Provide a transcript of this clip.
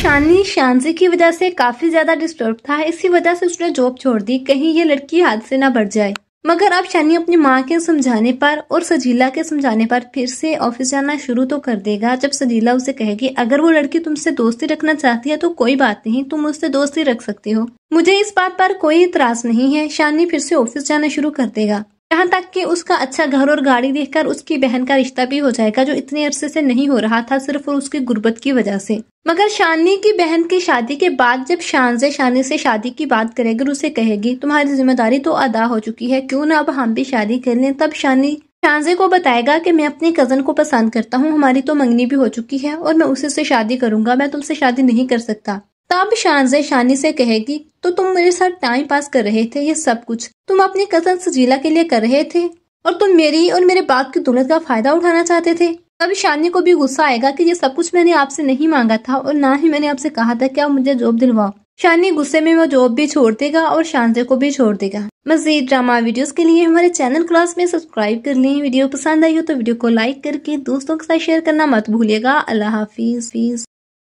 शानी शानजी की वजह से काफी ज्यादा डिस्टर्ब था इसी वजह से उसने जॉब छोड़ दी कहीं ये लड़की हाथ से ना बढ़ जाए मगर अब शानी अपनी माँ के समझाने पर और सजीला के समझाने पर फिर से ऑफिस जाना शुरू तो कर देगा जब सजीला उसे कहेगी अगर वो लड़की तुमसे दोस्ती रखना चाहती है तो कोई बात नहीं तुम उससे दोस्ती रख सकती हो मुझे इस बात पर कोई इतराज नहीं है शानी फिर से ऑफिस जाना शुरू कर देगा यहाँ तक कि उसका अच्छा घर और गाड़ी देखकर उसकी बहन का रिश्ता भी हो जाएगा जो इतने अरसे से नहीं हो रहा था सिर्फ और उसकी गुर्बत की वजह से मगर शानी की बहन की शादी के बाद जब शानजे शानी से शादी की बात करेगी उसे कहेगी तुम्हारी जिम्मेदारी तो अदा हो चुकी है क्यों ना अब हम भी शादी कर लें तब शानी शानजे को बताएगा कि मैं अपने कज़न को पसंद करता हूँ हमारी तो मंगनी भी हो चुकी है और मैं उसी से शादी करूंगा मैं तुमसे शादी नहीं कर सकता तब शानजे शानी से कहेगी तो तुम मेरे साथ टाइम पास कर रहे थे ये सब कुछ तुम अपनी कजन सजीला के लिए कर रहे थे और तुम मेरी और मेरे बाप की दौलत का फायदा उठाना चाहते थे तब शानी को भी गुस्सा आएगा कि ये सब कुछ मैंने आपसे नहीं मांगा था और ना ही मैंने आपसे कहा था कि आप मुझे जॉब दिलवाओ शानी गुस्से में वो जॉब भी छोड़ देगा और शानजे को भी छोड़ देगा मजीद ड्रामा वीडियोस के लिए हमारे चैनल क्लास में सब्सक्राइब कर लें वीडियो पसंद आई हो तो वीडियो को लाइक करके दोस्तों के साथ शेयर करना मत भूलिएगा अल्लाह हाफिज